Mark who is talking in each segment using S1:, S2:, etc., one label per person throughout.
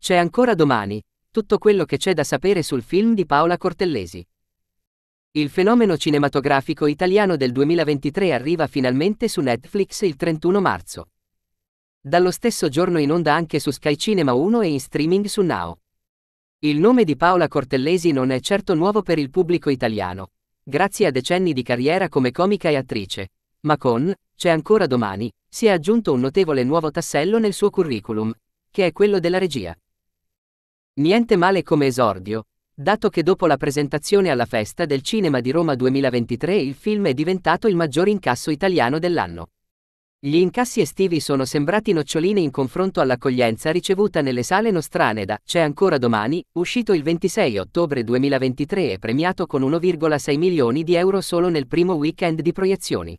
S1: C'è ancora domani, tutto quello che c'è da sapere sul film di Paola Cortellesi. Il fenomeno cinematografico italiano del 2023 arriva finalmente su Netflix il 31 marzo. Dallo stesso giorno in onda anche su Sky Cinema 1 e in streaming su Now. Il nome di Paola Cortellesi non è certo nuovo per il pubblico italiano, grazie a decenni di carriera come comica e attrice, ma con C'è ancora domani si è aggiunto un notevole nuovo tassello nel suo curriculum, che è quello della regia. Niente male come esordio, dato che dopo la presentazione alla Festa del Cinema di Roma 2023 il film è diventato il maggior incasso italiano dell'anno. Gli incassi estivi sono sembrati noccioline in confronto all'accoglienza ricevuta nelle sale nostrane da C'è ancora domani, uscito il 26 ottobre 2023 e premiato con 1,6 milioni di euro solo nel primo weekend di proiezioni.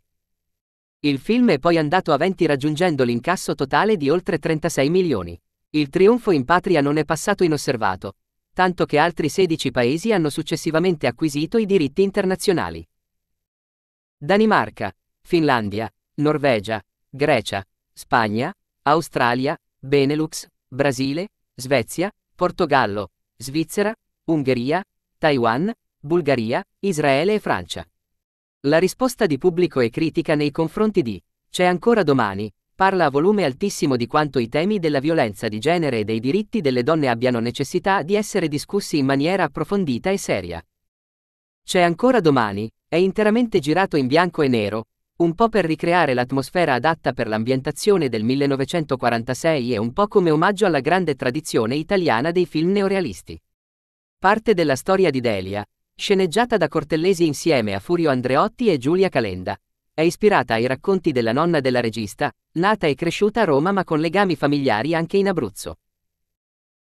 S1: Il film è poi andato avanti raggiungendo l'incasso totale di oltre 36 milioni. Il trionfo in patria non è passato inosservato, tanto che altri 16 paesi hanno successivamente acquisito i diritti internazionali. Danimarca, Finlandia, Norvegia, Grecia, Spagna, Australia, Benelux, Brasile, Svezia, Portogallo, Svizzera, Ungheria, Taiwan, Bulgaria, Israele e Francia. La risposta di pubblico è critica nei confronti di C'è ancora domani, parla a volume altissimo di quanto i temi della violenza di genere e dei diritti delle donne abbiano necessità di essere discussi in maniera approfondita e seria. C'è ancora domani, è interamente girato in bianco e nero, un po' per ricreare l'atmosfera adatta per l'ambientazione del 1946 e un po' come omaggio alla grande tradizione italiana dei film neorealisti. Parte della storia di Delia, sceneggiata da Cortellesi insieme a Furio Andreotti e Giulia Calenda, è ispirata ai racconti della nonna della regista, nata e cresciuta a Roma ma con legami familiari anche in Abruzzo.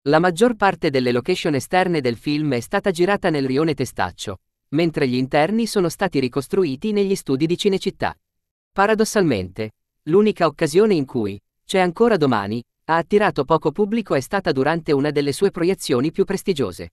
S1: La maggior parte delle location esterne del film è stata girata nel rione Testaccio, mentre gli interni sono stati ricostruiti negli studi di Cinecittà. Paradossalmente, l'unica occasione in cui, c'è ancora domani, ha attirato poco pubblico è stata durante una delle sue proiezioni più prestigiose.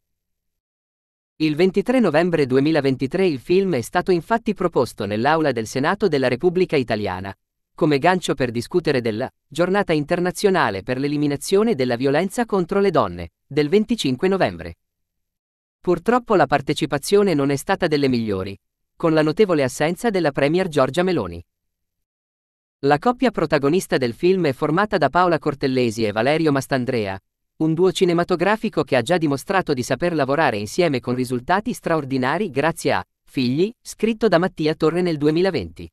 S1: Il 23 novembre 2023 il film è stato infatti proposto nell'Aula del Senato della Repubblica Italiana, come gancio per discutere della Giornata internazionale per l'eliminazione della violenza contro le donne, del 25 novembre. Purtroppo la partecipazione non è stata delle migliori, con la notevole assenza della Premier Giorgia Meloni. La coppia protagonista del film è formata da Paola Cortellesi e Valerio Mastandrea, un duo cinematografico che ha già dimostrato di saper lavorare insieme con risultati straordinari grazie a Figli, scritto da Mattia Torre nel 2020.